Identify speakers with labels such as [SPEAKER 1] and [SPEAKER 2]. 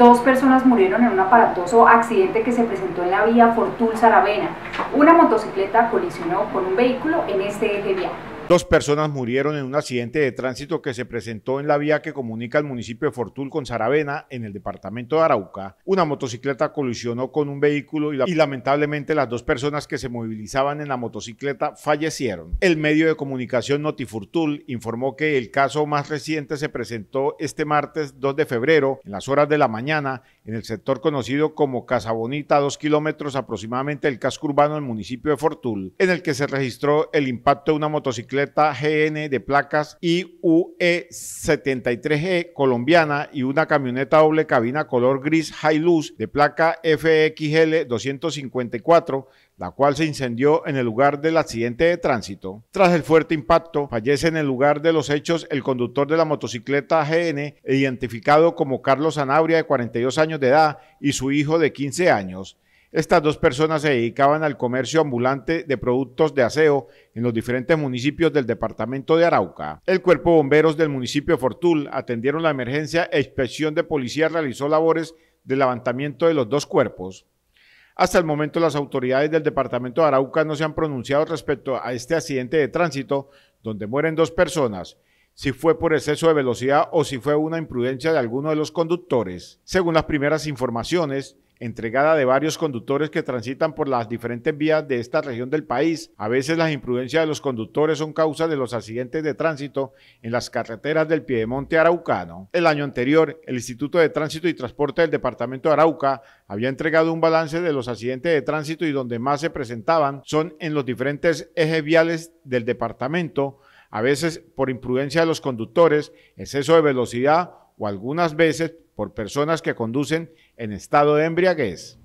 [SPEAKER 1] Dos personas murieron en un aparatoso accidente que se presentó en la vía Fortul-Saravena. Una motocicleta colisionó con un vehículo en este eje vial. Dos personas murieron en un accidente de tránsito que se presentó en la vía que comunica el municipio de Fortul con Saravena, en el departamento de Arauca. Una motocicleta colisionó con un vehículo y, lamentablemente las dos personas que se movilizaban en la motocicleta fallecieron. El medio de comunicación Notifurtul informó que el caso más reciente se presentó este martes 2 de febrero, en las horas de la mañana, en el sector conocido como Bonita, a dos kilómetros aproximadamente del casco urbano del municipio de Fortul, en el que se registró el impacto de una motocicleta GN de placas iue 73 g colombiana y una camioneta doble cabina color gris High Luz de placa FXL 254 la cual se incendió en el lugar del accidente de tránsito. Tras el fuerte impacto, fallece en el lugar de los hechos el conductor de la motocicleta GN, identificado como Carlos Anabria de 42 años de edad, y su hijo de 15 años. Estas dos personas se dedicaban al comercio ambulante de productos de aseo en los diferentes municipios del departamento de Arauca. El cuerpo bomberos del municipio Fortul atendieron la emergencia e inspección de policía realizó labores de levantamiento de los dos cuerpos. Hasta el momento las autoridades del departamento de Arauca no se han pronunciado respecto a este accidente de tránsito donde mueren dos personas si fue por exceso de velocidad o si fue una imprudencia de alguno de los conductores. Según las primeras informaciones, entregada de varios conductores que transitan por las diferentes vías de esta región del país. A veces las imprudencias de los conductores son causa de los accidentes de tránsito en las carreteras del Piedemonte Araucano. El año anterior, el Instituto de Tránsito y Transporte del Departamento de Arauca había entregado un balance de los accidentes de tránsito y donde más se presentaban son en los diferentes ejes viales del departamento, a veces por imprudencia de los conductores, exceso de velocidad o algunas veces por personas que conducen en estado de embriaguez.